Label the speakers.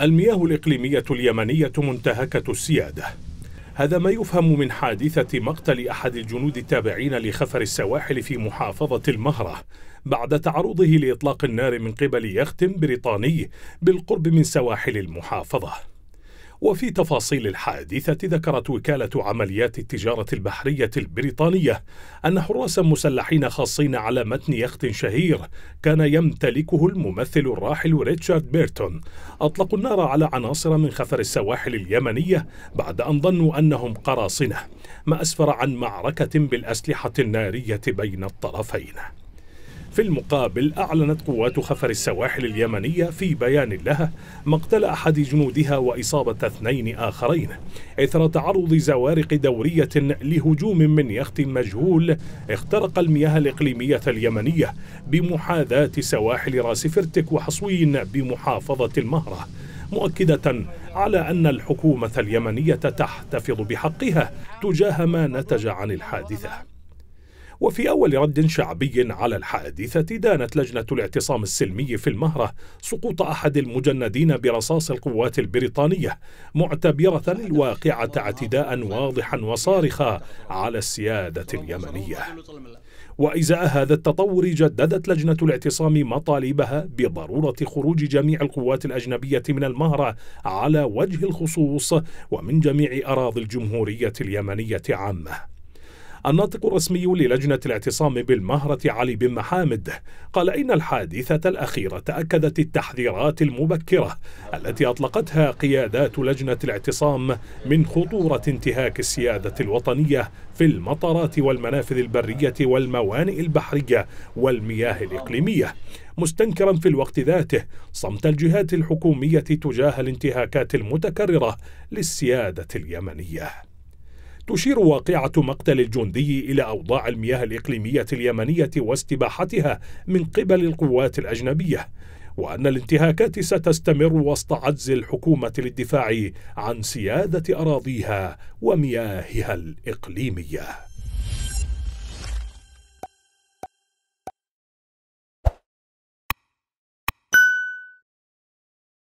Speaker 1: المياه الإقليمية اليمنية منتهكة السيادة هذا ما يفهم من حادثة مقتل أحد الجنود التابعين لخفر السواحل في محافظة المهرة بعد تعرضه لإطلاق النار من قبل يخت بريطاني بالقرب من سواحل المحافظة وفي تفاصيل الحادثة ذكرت وكالة عمليات التجارة البحرية البريطانية أن حراسا مسلحين خاصين على متن يخت شهير كان يمتلكه الممثل الراحل ريتشارد بيرتون أطلقوا النار على عناصر من خفر السواحل اليمنية بعد أن ظنوا أنهم قراصنة ما أسفر عن معركة بالأسلحة النارية بين الطرفين في المقابل أعلنت قوات خفر السواحل اليمنية في بيان لها مقتل أحد جنودها وإصابة اثنين آخرين إثر تعرض زوارق دورية لهجوم من يخت مجهول اخترق المياه الإقليمية اليمنية بمحاذاة سواحل راس فرتك وحصوين بمحافظة المهرة مؤكدة على أن الحكومة اليمنية تحتفظ بحقها تجاه ما نتج عن الحادثة وفي أول رد شعبي على الحادثة دانت لجنة الاعتصام السلمي في المهرة سقوط أحد المجندين برصاص القوات البريطانية معتبرة الواقعة اعتداء واضحا وصارخا على السيادة اليمنية وإزاء هذا التطور جددت لجنة الاعتصام مطالبها بضرورة خروج جميع القوات الأجنبية من المهرة على وجه الخصوص ومن جميع أراضي الجمهورية اليمنية عامة الناطق الرسمي للجنة الاعتصام بالمهرة علي بن محامد قال إن الحادثة الأخيرة تأكدت التحذيرات المبكرة التي أطلقتها قيادات لجنة الاعتصام من خطورة انتهاك السيادة الوطنية في المطارات والمنافذ البرية والموانئ البحرية والمياه الإقليمية مستنكرا في الوقت ذاته صمت الجهات الحكومية تجاه الانتهاكات المتكررة للسيادة اليمنية تشير واقعة مقتل الجندي إلى أوضاع المياه الإقليمية اليمنية واستباحتها من قبل القوات الأجنبية وأن الانتهاكات ستستمر وسط عجز الحكومة للدفاع عن سيادة أراضيها ومياهها الإقليمية